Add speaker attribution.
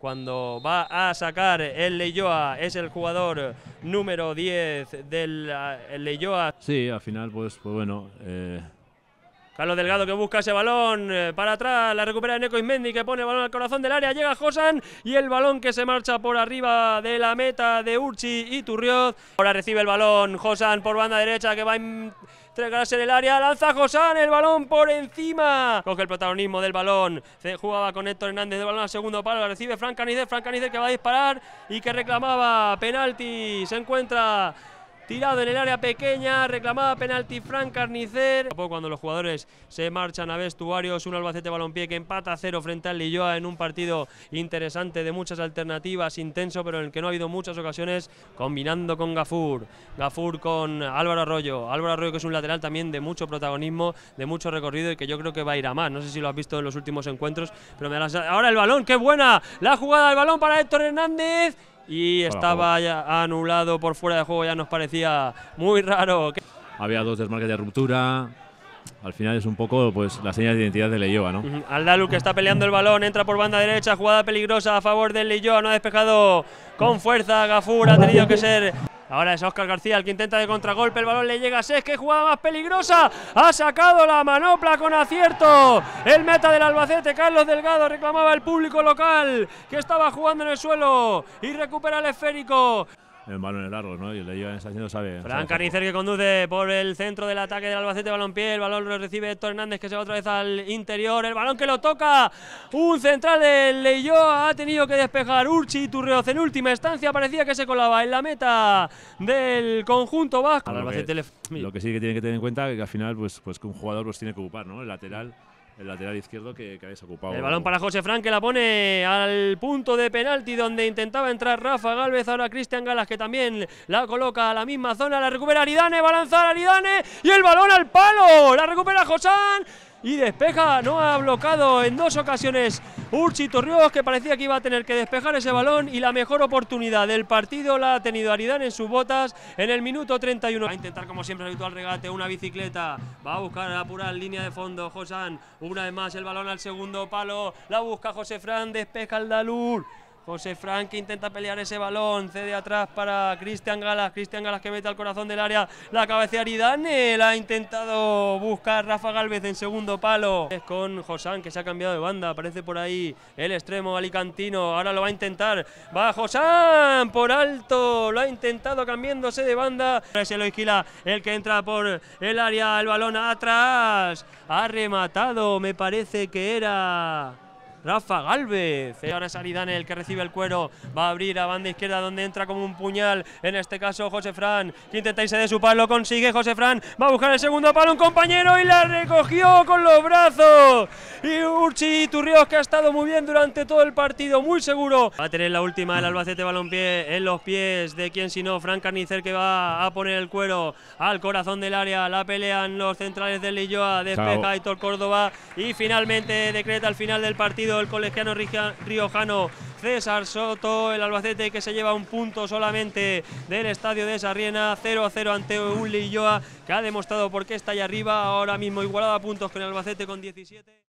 Speaker 1: cuando va a sacar el Leyoa, es el jugador número 10 del eh, Leyoa. Sí, al final, pues, pues bueno, eh, Carlos Delgado que busca ese balón eh, para atrás, la recupera Neco Ismendi que pone el balón al corazón del área, llega Josan y el balón que se marcha por arriba de la meta de Urchi y Turrioz. Ahora recibe el balón Josan por banda derecha que va a entregarse en el área, lanza Josan el balón por encima, coge el protagonismo del balón, se jugaba con Héctor Hernández de balón al segundo palo, recibe Frank Canicer, Frank Canicer que va a disparar y que reclamaba penalti, se encuentra tirado en el área pequeña, reclamada penalti Frank Carnicer. Cuando los jugadores se marchan a vestuarios, un Albacete Balompié que empata a cero frente al Lilloa en un partido interesante de muchas alternativas, intenso, pero en el que no ha habido muchas ocasiones, combinando con Gafur. Gafur con Álvaro Arroyo. Álvaro Arroyo que es un lateral también de mucho protagonismo, de mucho recorrido y que yo creo que va a ir a más. No sé si lo has visto en los últimos encuentros, pero me ahora el balón, qué buena la jugada del balón para Héctor Hernández y estaba ya anulado por fuera de juego, ya nos parecía muy raro. Había dos desmarques de ruptura. Al final es un poco pues la señal de identidad de Leyoa, ¿no? Aldalu que está peleando el balón, entra por banda derecha, jugada peligrosa a favor de Leyoa, no ha despejado con fuerza Gafur, ha tenido que ser Ahora es Oscar García el que intenta de contragolpe. El balón le llega a Ses. que jugada más peligrosa! Ha sacado la manopla con acierto. El meta del Albacete, Carlos Delgado, reclamaba el público local que estaba jugando en el suelo y recupera el esférico el en balones largos, ¿no? Y el Leyo haciendo sabe. Fran Carnicer que conduce por el centro del ataque del Albacete pie, El balón lo recibe Héctor Hernández que se va otra vez al interior. El balón que lo toca. Un central del Leyo ha tenido que despejar Urchi y Turreoz. En última instancia parecía que se colaba en la meta del conjunto vasco. Lo que, sí que tienen que tener en cuenta es que al final, pues, pues que un jugador los pues, tiene que ocupar, ¿no? El lateral el lateral izquierdo que, habéis ocupado. El balón para José Frank que la pone al punto de penalti donde intentaba entrar Rafa Galvez. Ahora Cristian Galas que también la coloca a la misma zona. La recupera Aridane, va a Aridane y el balón al palo. La recupera Josán y despeja, no ha bloqueado en dos ocasiones Urchi Torrios que parecía que iba a tener que despejar ese balón y la mejor oportunidad del partido la ha tenido Aridán en sus botas en el minuto 31. Va a intentar como siempre el habitual regate, una bicicleta, va a buscar a pura línea de fondo Josan, una vez más el balón al segundo palo, la busca José Fran, despeja el Dalur. José Frank intenta pelear ese balón, cede atrás para Cristian Galas, Cristian Galas que mete al corazón del área, la cabecea Aridane, la ha intentado buscar Rafa Galvez en segundo palo, es con Josán que se ha cambiado de banda, aparece por ahí el extremo alicantino, ahora lo va a intentar, va Josán por alto, lo ha intentado cambiándose de banda, Se lo isquila el que entra por el área, el balón atrás, ha rematado, me parece que era... Rafa Galvez. Ahora es Aridane el que recibe el cuero. Va a abrir a banda izquierda donde entra como un puñal. En este caso José Fran. Que intenta irse de su palo. Consigue José Fran. Va a buscar el segundo palo un compañero y la recogió con los brazos y Urchi Turrios que ha estado muy bien durante todo el partido, muy seguro. Va a tener la última el Albacete Balompié en los pies de quien si no, Frank Carnicer que va a poner el cuero al corazón del área, la pelean los centrales del Lilloa, despeja Aitor Córdoba y finalmente decreta al final del partido el colegiano riojano César Soto, el Albacete que se lleva un punto solamente del estadio de Sarriena, 0-0 ante un Lilloa que ha demostrado por qué está allá arriba, ahora mismo igualado a puntos con el Albacete con 17.